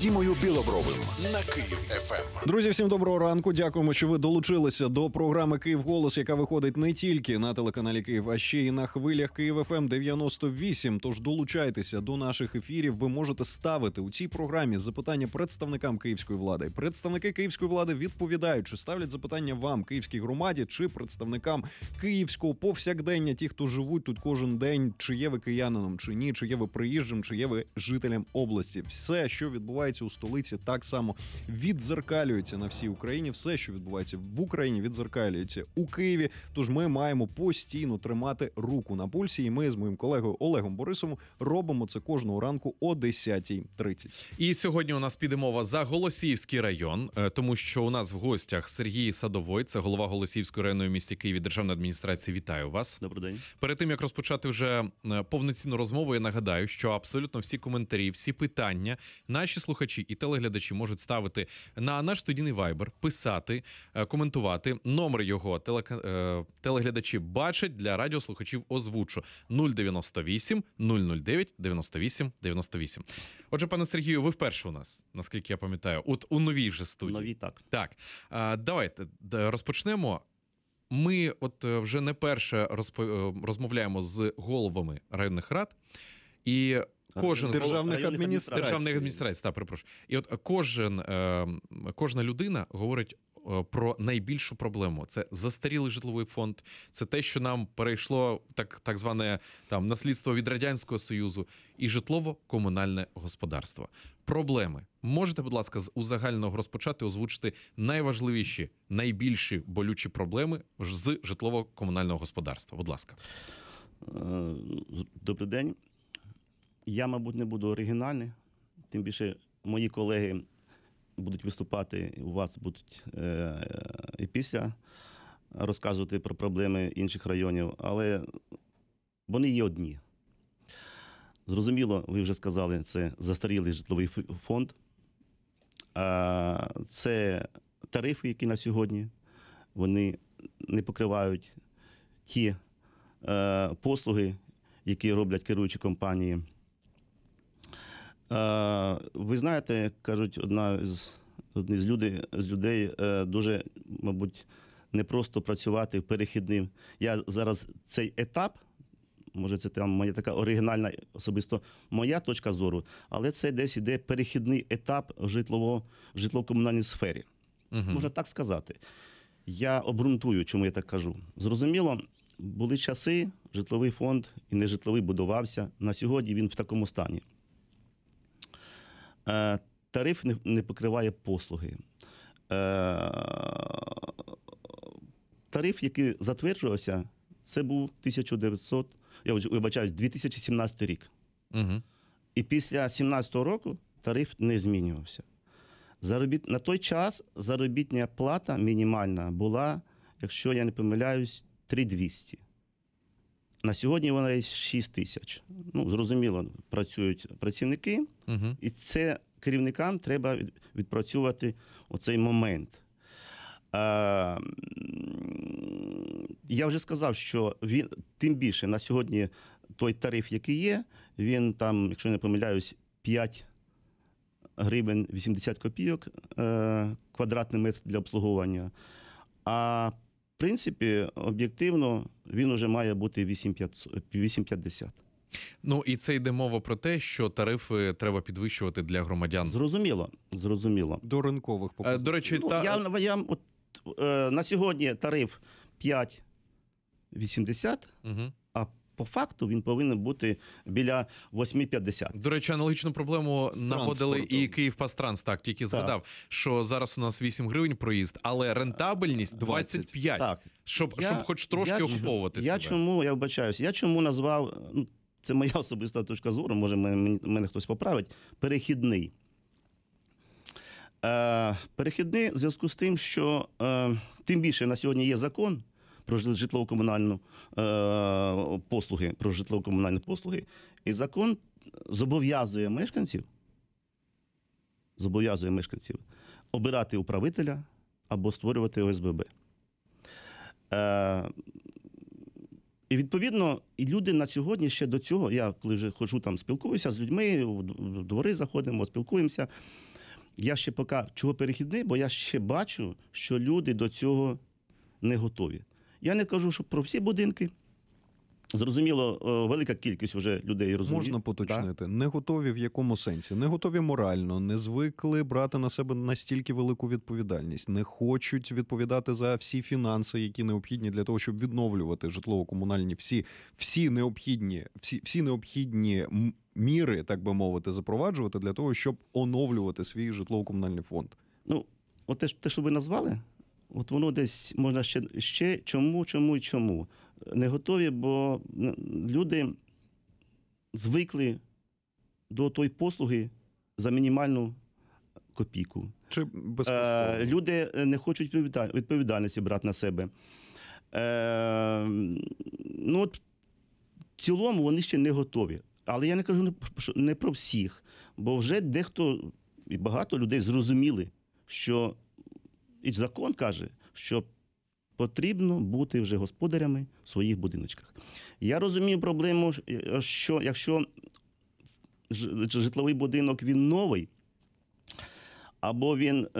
Дімою Білобровим на Київ ФМ. Ем. Друзі, всім доброго ранку. Дякуємо, що ви долучилися до програми Київ Голос, яка виходить не тільки на телеканалі Київ, а ще й на хвилях Київ ФМ ем» 98. Тож долучайтеся до наших ефірів. Ви можете ставити у цій програмі запитання представникам київської влади. Представники київської влади відповідають, чи ставлять запитання вам, київській громаді, чи представникам київського повсякдення, ті, хто живуть тут кожен день, чи є ви киянином, чи ні, чи є ви приїжджим, чи є ви жителем області. Все, що відбувається відбувається у столиці, так само віддзеркалюється на всій Україні. Все, що відбувається в Україні, віддзеркалюється у Києві. Тож ми маємо постійно тримати руку на пульсі. І ми з моїм колегою Олегом Борисом робимо це кожного ранку о 10.30. І сьогодні у нас піде мова за Голосіївський район, е, тому що у нас в гостях Сергій Садовой, це голова Голосіївської районної місті Києві державної адміністрації. Вітаю вас. Добрий день. Перед тим як розпочати вже е, повноцінну розмову. Я нагадаю, що абсолютно всі коментарі, всі питання, наші слухачі і телеглядачі можуть ставити на наш студійний вайбер, писати, е, коментувати. Номер його теле... Е, телеглядачі бачать для радіослухачів. Озвучу 098 009 98 98. Отже, пане Сергію, ви вперше у нас, наскільки я пам'ятаю, от у новій вже студії. Новій, так. Так. Давайте розпочнемо. Ми, от е, вже не перше розмовляємо з головами районних рад, і кожен державних адміністрацій. державних адміністрацій. Та перепрошую. І от кожен ем, кожна людина говорить. Е, про найбільшу проблему це застарілий житловий фонд, це те, що нам перейшло так так зване там наслідство від радянського союзу, і житлово-комунальне господарство. Проблеми можете, будь ласка, з узагального розпочати озвучити найважливіші, найбільші болючі проблеми з житлово-комунального господарства. Будь ласка, е, добрий день. Я, мабуть, не буду оригінальний, тим більше мої колеги будуть виступати, у вас будуть е, і після розказувати про проблеми інших районів, але вони є одні. Зрозуміло, ви вже сказали, це застарілий житловий фонд, це тарифи, які на сьогодні вони не покривають ті е, послуги, які роблять керуючі компанії. Е, ви знаєте, кажуть, одна з одні з людей з людей е, дуже, мабуть, непросто працювати перехідним. Я зараз цей етап. Може, це там моя така оригінальна, особисто моя точка зору, але це десь іде перехідний етап в житлово, житлово-комунальній сфері. Угу. Можна так сказати. Я обґрунтую, чому я так кажу. Зрозуміло, були часи, житловий фонд і нежитловий будувався. На сьогодні він в такому стані. Е, тариф не покриває послуги. Е, тариф, який затверджувався, це був 1900, я вибачаюсь, 2017 рік. Угу. І після 2017 року тариф не змінювався. Заробіт... На той час заробітня плата мінімальна була, якщо я не помиляюсь, 3200. На сьогодні вона є 6 тисяч. Ну, зрозуміло, працюють працівники, угу. і це керівникам треба відпрацювати оцей момент. А, я вже сказав, що він тим більше на сьогодні той тариф, який є, він там, якщо не помиляюсь, 5 гривень 80 копійок е, квадратний метр для обслуговування. А принципі, об'єктивно він уже має бути 8,50. Ну і це йде мова про те, що тарифи треба підвищувати для громадян. Зрозуміло, зрозуміло. До ринкових е, показників. До речі, ну, та... я, я от, е, на сьогодні тариф 5,80. Угу по факту він повинен бути біля 8,50. До речі, аналогічну проблему з наводили і Пастранс. так тільки так. згадав, що зараз у нас 8 гривень проїзд, але рентабельність 25. Е, так. Щоб я, щоб хоч трошки я, Я себе. чому я вбачаюся? Я чому назвав ну, це моя особиста точка зору, може мене, мене хтось поправить. Перехідний. Е, Перехідний в зв'язку з тим, що е, тим більше на сьогодні є закон про житлово-комунальну е, послуги, про житлово-комунальні послуги. І закон зобов'язує мешканців, зобов'язує мешканців обирати управителя або створювати ОСББ. Е, і відповідно, і люди на сьогодні ще до цього. Я коли вже хожу там, спілкуюся з людьми, в двори заходимо, спілкуємося. Я ще поки чого перехідний, бо я ще бачу, що люди до цього не готові. Я не кажу, що про всі будинки. Зрозуміло, е, велика кількість вже людей розуміє. Можна поточнити. Так. Не готові в якому сенсі? Не готові морально, не звикли брати на себе настільки велику відповідальність, не хочуть відповідати за всі фінанси, які необхідні для того, щоб відновлювати житлово-комунальні всі всі необхідні, всі, всі необхідні міри, так би мовити, запроваджувати для того, щоб оновлювати свій житлово-комунальний фонд. Ну, от те, те, що ви назвали, от воно десь можна ще ще чому, чому і чому. Не готові, бо люди звикли до тої послуги за мінімальну копійку. Чи безкоштовно? Е, люди е, не хочуть відповідальності брати на себе. Е, ну, от В цілому вони ще не готові. Але я не кажу не про всіх, бо вже дехто і багато людей зрозуміли, що і закон каже, що потрібно бути вже господарями в своїх будиночках. Я розумію проблему, що якщо житловий будинок він новий або він е,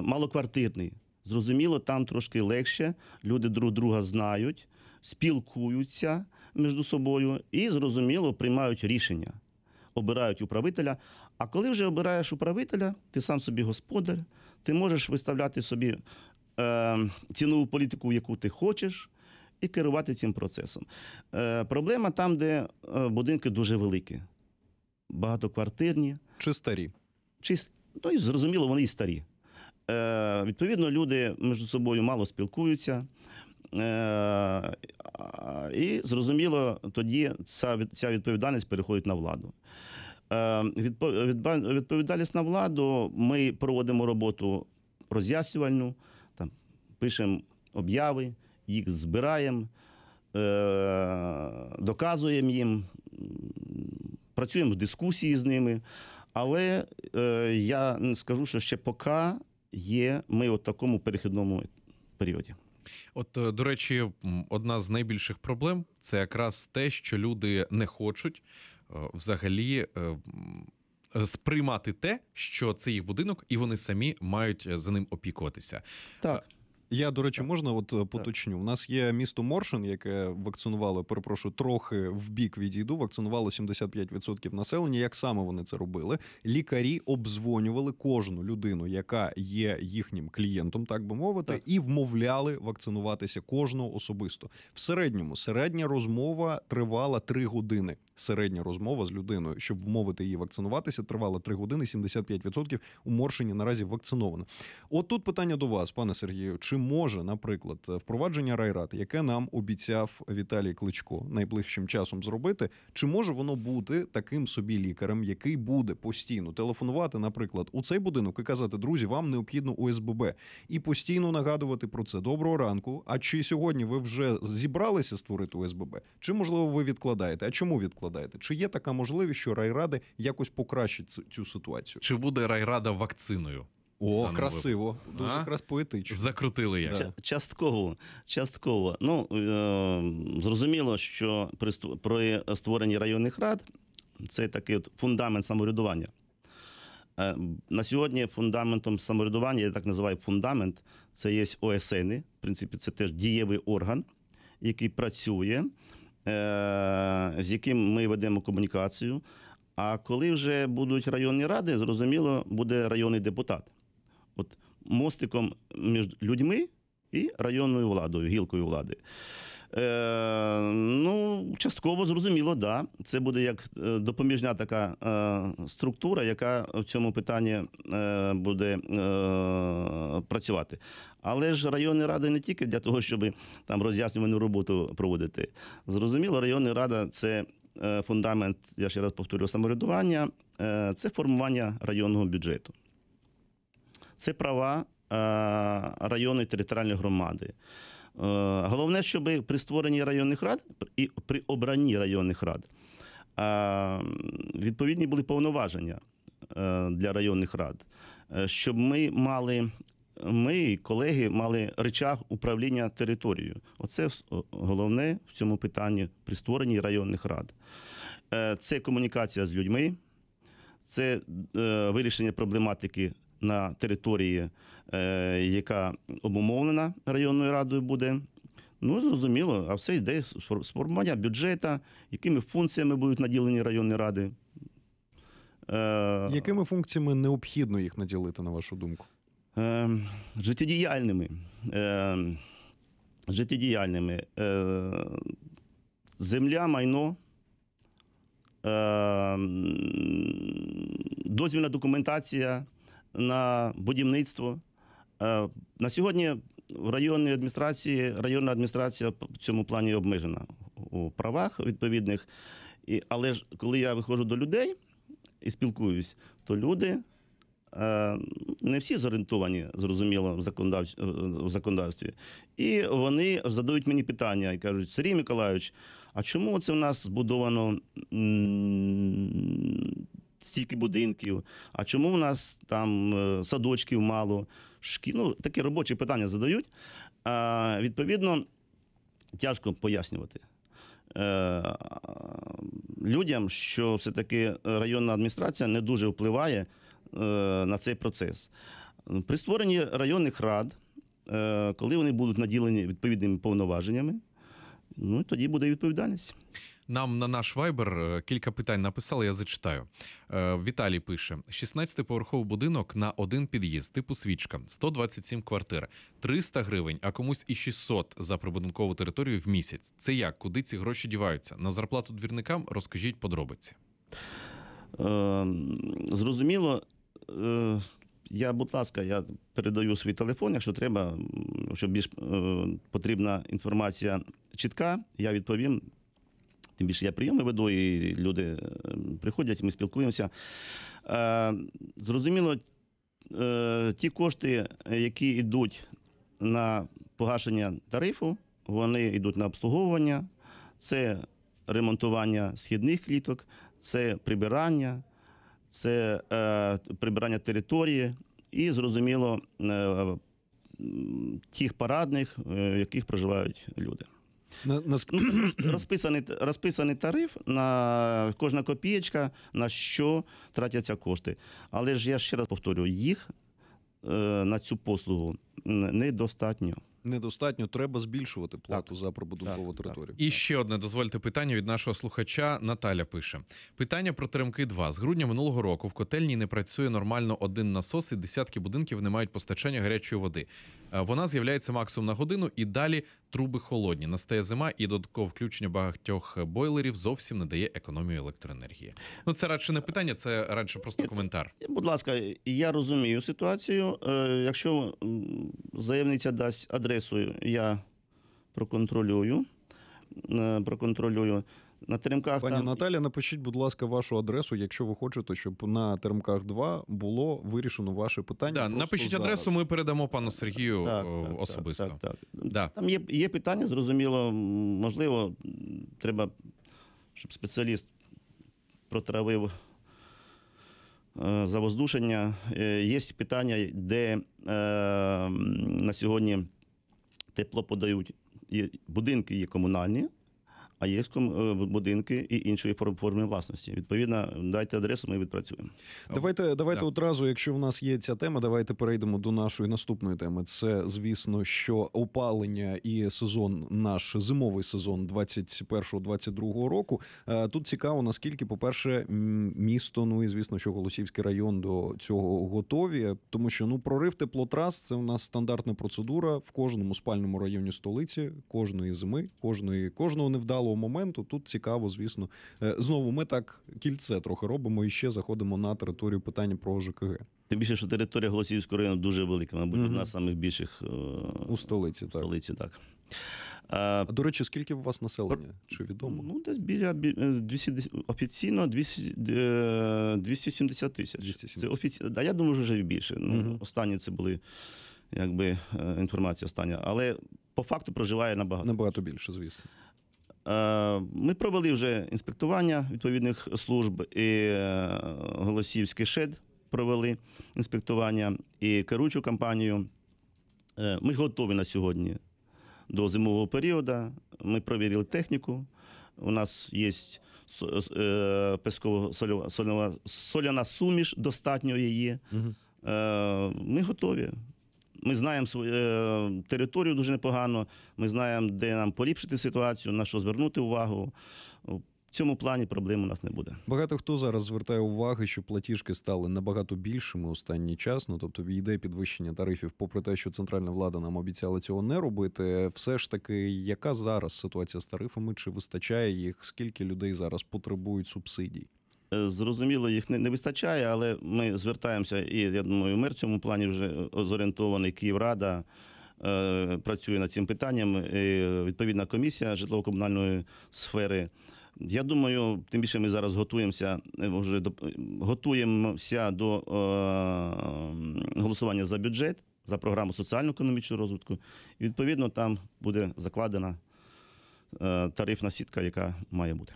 малоквартирний, зрозуміло, там трошки легше. Люди друг друга знають, спілкуються між собою і, зрозуміло, приймають рішення. Обирають управителя. А коли вже обираєш управителя, ти сам собі господар ти можеш виставляти собі е, цінову політику, яку ти хочеш, і керувати цим процесом. Е, Проблема там, де е, будинки дуже великі, багатоквартирні. Чи старі? Чи, Ну і зрозуміло, вони і старі. Е, Відповідно, люди між собою мало спілкуються. Е, І зрозуміло, тоді ця ця відповідальність переходить на владу. Е, відповідальність на владу. Ми проводимо роботу роз'яснювальну, там пишемо обяви, їх збираємо, е, доказуємо їм, працюємо в дискусії з ними. Але е, я скажу, що ще поки є, ми от такому перехідному періоді. От, до речі, одна з найбільших проблем це якраз те, що люди не хочуть Е, взагалі е, е, сприймати те, що це їх будинок, і вони самі мають за ним опікуватися. Так. Я до речі, так. можна от поточню. Так. У нас є місто Моршин, яке вакцинувало, перепрошую, трохи в бік відійду. Вакцинувало 75% населення. Як саме вони це робили? Лікарі обдзвонювали кожну людину, яка є їхнім клієнтом, так би мовити, так. і вмовляли вакцинуватися кожного особисто. В середньому середня розмова тривала 3 години середня розмова з людиною, щоб вмовити її вакцинуватися, тривала 3 години. 75% у Моршині наразі вакциновано. От тут питання до вас, пане Сергію. Чи може, наприклад, впровадження райрат, яке нам обіцяв Віталій Кличко найближчим часом зробити, чи може воно бути таким собі лікарем, який буде постійно телефонувати, наприклад, у цей будинок і казати, друзі, вам необхідно УСББ і постійно нагадувати про це доброго ранку. А чи сьогодні ви вже зібралися створити ОСББ? Чи можливо ви відкладаєте? А чому відкладаєте? складаєте? Чи є така можливість, що райради якось покращить цю ситуацію? Чи буде райрада вакциною? О, красиво, ви... дуже якраз поетично. Закрутили як. Да. Частково. частково. Ну, е, Зрозуміло, що при, при створенні районних рад це такий от фундамент самоврядування. Е, на сьогодні фундаментом самоврядування, я так називаю фундамент, це є ОСН. В принципі, це теж дієвий орган, який працює. Е, з яким ми ведемо комунікацію. А коли вже будуть районні ради, зрозуміло, буде районний депутат. От мостиком між людьми і районною владою, гілкою влади. Е, Ну, частково зрозуміло, да. Це буде як е, допоміжна така е, структура, яка в цьому питанні е, буде е, працювати. Але ж районні ради не тільки для того, щоб там роз'яснювальну роботу проводити. Зрозуміло, районна рада це. Е, фундамент, я ще раз повторюю, самоврядування е, це формування районного бюджету, це права районної територіальної громади. Е, головне, щоб при створенні районних рад і при обранні районних рад е, відповідні були повноваження е, для районних рад, щоб ми мали. Ми, колеги, мали речах управління територією. Оце головне в цьому питанні при створенні районних рад. Це комунікація з людьми, це вирішення проблематики на території, е, яка обумовлена районною радою буде. Ну, зрозуміло, а все йде з формування бюджету, якими функціями будуть наділені районні ради. Е, якими функціями необхідно їх наділити, на вашу думку? Е, життєдіяльними. Життєдіяльними. Земля, майно. Дозвільна документація, на будівництво. Е, на сьогодні в районній адміністрації районна адміністрація в цьому плані обмежена у правах відповідних. Але ж коли я виходжу до людей і спілкуюсь, то люди е, не всі зорієнтовані, зрозуміло, е, в, законодавстві. І вони задають мені питання і кажуть: Сергій Миколайович, а чому це в нас збудовано стільки будинків, а чому в нас там е, садочків мало, шкі... ну, такі робочі питання задають. А, Відповідно, тяжко пояснювати е, людям, що все-таки районна адміністрація не дуже впливає е, на цей процес. При створенні районних рад, е, коли вони будуть наділені відповідними повноваженнями. Ну і тоді буде відповідальність. Нам на наш вайбер кілька питань написали, я зачитаю. Е, Віталій пише: 16-поверховий будинок на один під'їзд, типу свічка, 127 квартир, 300 гривень, а комусь і 600 за прибудинкову територію в місяць. Це як? Куди ці гроші діваються? На зарплату двірникам розкажіть подробиці. Е, зрозуміло. Е... Я, будь ласка, я передаю свій телефон, якщо треба, щоб більш е, потрібна інформація чітка, я відповім. Тим більше я прийоми веду, і люди е, приходять, ми спілкуємося. Е, зрозуміло, ті кошти, які йдуть на погашення тарифу, вони йдуть на обслуговування, це ремонтування східних кліток, це прибирання це е, прибирання території і зрозуміло е, тих парадних, е, в яких проживають люди. На, на... Ну, розписаний розписаний тариф на кожна копієчка, на що тратяться кошти. Але ж я ще раз повторюю, їх е, на цю послугу недостатньо недостатньо. Треба збільшувати плату так, за прибудинкову так, територію. Так. І ще одне дозвольте питання від нашого слухача. Наталя пише питання про теремки. 2 з грудня минулого року в котельні не працює нормально один насос, і десятки будинків не мають постачання гарячої води. Е, вона з'являється максимум на годину і далі труби холодні. Настає зима, і додаткове включення багатьох бойлерів зовсім не дає економію електроенергії. Ну це радше не питання, це радше просто коментар. Будь ласка, я розумію ситуацію. Е, якщо заявниця дасть адресу, адресу я проконтролюю. Е, проконтролюю. На теремках пані там... Наталя, напишіть, будь ласка, вашу адресу, якщо ви хочете, щоб на теремках 2 було вирішено ваше питання. Да, Напишіть зараз. адресу, ми передамо пану Сергію так, так, особисто. Так, так, так. Да. Там є є питання, зрозуміло, можливо, треба, щоб спеціаліст протравив е, завоздушення. Е, є питання, де е, на сьогодні тепло подають, і будинки є комунальні, а є е, будинки і іншої форми власності. Відповідно, дайте адресу, ми відпрацюємо. Давайте давайте так. одразу, якщо в нас є ця тема, давайте перейдемо до нашої наступної теми. Це звісно, що опалення і сезон, наш зимовий сезон 21-22 року. Е, тут цікаво, наскільки, по-перше, місто, ну і звісно, що Голосівський район до цього готові, тому що ну прорив теплотрас це у нас стандартна процедура в кожному спальному районі столиці, кожної зими, кожної кожного невдалого вдалого моменту. Тут цікаво, звісно. Е, знову ми так кільце трохи робимо і ще заходимо на територію питання про ЖКГ. Тим більше, що територія Голосіївського району дуже велика, мабуть, угу. одна з найбільших е, у столиці. У так. столиці, так. А, е, До речі, скільки у вас населення? Чи відомо? Ну, десь біля 200, офіційно 270 тисяч. 270. Це офіційно. Да, я думаю, що вже більше. Ну, Останні це були якби інформація остання. Але по факту проживає набагато. Набагато більше, звісно. Е, ми провели вже інспектування відповідних служб і е, Голосівський ШЕД провели інспектування і керуючу кампанію. Е, ми готові на сьогодні до зимового періоду. Ми провірили техніку. У нас є песково соляна суміш, достатньо її. Ми готові. Ми знаємо свою е, територію дуже непогано. Ми знаємо, де нам поліпшити ситуацію, на що звернути увагу. В цьому плані проблем у нас не буде. Багато хто зараз звертає уваги, що платіжки стали набагато більшими останній час. Ну тобто йде підвищення тарифів, попри те, що центральна влада нам обіцяла цього не робити. Все ж таки, яка зараз ситуація з тарифами? Чи вистачає їх? Скільки людей зараз потребують субсидій? Е, зрозуміло, їх не вистачає, але ми звертаємося, і я думаю, мер в цьому плані вже е, зорієнтований Київрада е, працює над цим питанням. і Відповідна комісія житлово-комунальної сфери. Я думаю, тим більше ми зараз готуємося. Вже до готуємося до е, голосування за бюджет, за програму соціально-економічного розвитку. І, Відповідно, там буде закладена е, тарифна сітка, яка має бути.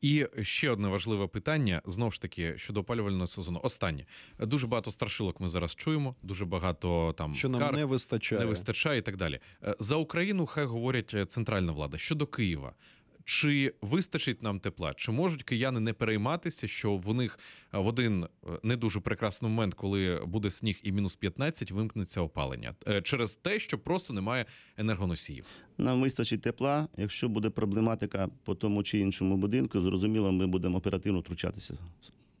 І ще одне важливе питання знов ж таки щодо опалювального сезону. Останнє дуже багато страшилок. Ми зараз чуємо. Дуже багато там що скарг, нам не вистачає, не вистачає і так далі. Е, за Україну хай говорять е, центральна влада щодо Києва. Чи вистачить нам тепла? Чи можуть кияни не перейматися, що в них е, в один е, не дуже прекрасний момент, коли буде сніг і мінус 15, вимкнеться опалення е, через те, що просто немає енергоносіїв? Нам вистачить тепла. Якщо буде проблематика по тому чи іншому будинку, зрозуміло, ми будемо оперативно втручатися.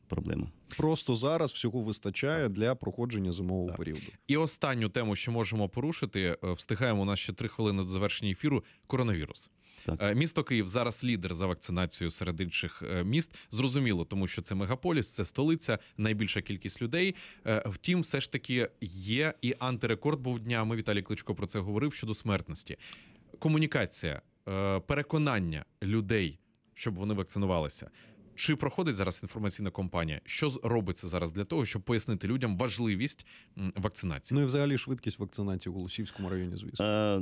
Проблема просто зараз всього вистачає для проходження зимового так. періоду. І останню тему, що можемо порушити, встигаємо у нас ще три хвилини до завершення ефіру. Коронавірус. Так. Е, місто Київ зараз лідер за вакцинацією серед інших е, міст. Зрозуміло, тому що це мегаполіс, це столиця, найбільша кількість людей. Е, втім, все ж таки є і антирекорд був днями. Віталій Кличко про це говорив щодо смертності. Комунікація, переконання людей, щоб вони вакцинувалися. Чи проходить зараз інформаційна кампанія? Що робиться зараз для того, щоб пояснити людям важливість вакцинації? Ну і взагалі швидкість вакцинації в Голосівському районі, звісно. Е,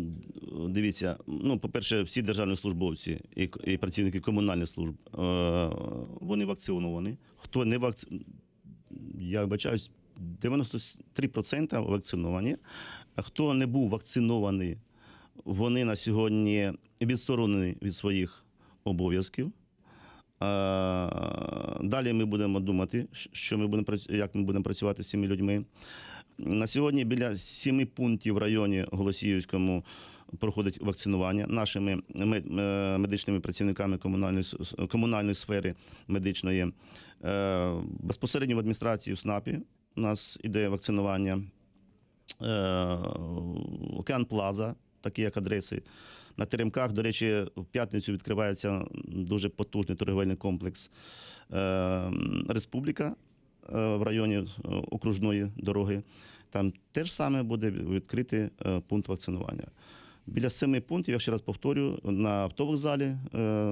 Дивіться, ну по-перше, всі державні службовці і і працівники комунальних служб е, вони вакциновані. Хто не вакцин, я вибачаюсь, 93% вакциновані. Хто не був вакцинований, вони на сьогодні відсторонені від своїх обов'язків. Далі ми будемо думати, що ми будемо як ми будемо працювати з цими людьми. На сьогодні біля сіми пунктів в районі Голосіївському проходить вакцинування нашими е, медичними працівниками комунальної комунальної сфери медичної. Е, безпосередньо в адміністрації в СНАПі у нас іде вакцинування. Е, океан Плаза, такі як адреси. На Теремках, до речі, в п'ятницю відкривається дуже потужний торговельний комплекс е, Республіка е, в районі е, окружної дороги. Там теж саме буде відкритий пункт вакцинування. Біля семи пунктів, я ще раз повторюю, на автовокзалі. Е,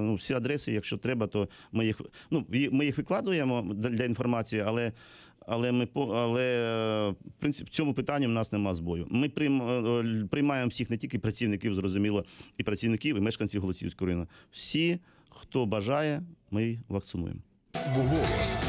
ну, всі адреси, якщо треба, то ми їх ну ми їх викладуємо для інформації, але але ми але в принципі цьому питанні в нас нема збою. Ми е, е, приймаємо всіх не тільки працівників, зрозуміло, і працівників, і мешканців Голосівського району. Всі, хто бажає, ми вакцинуємо. Голос.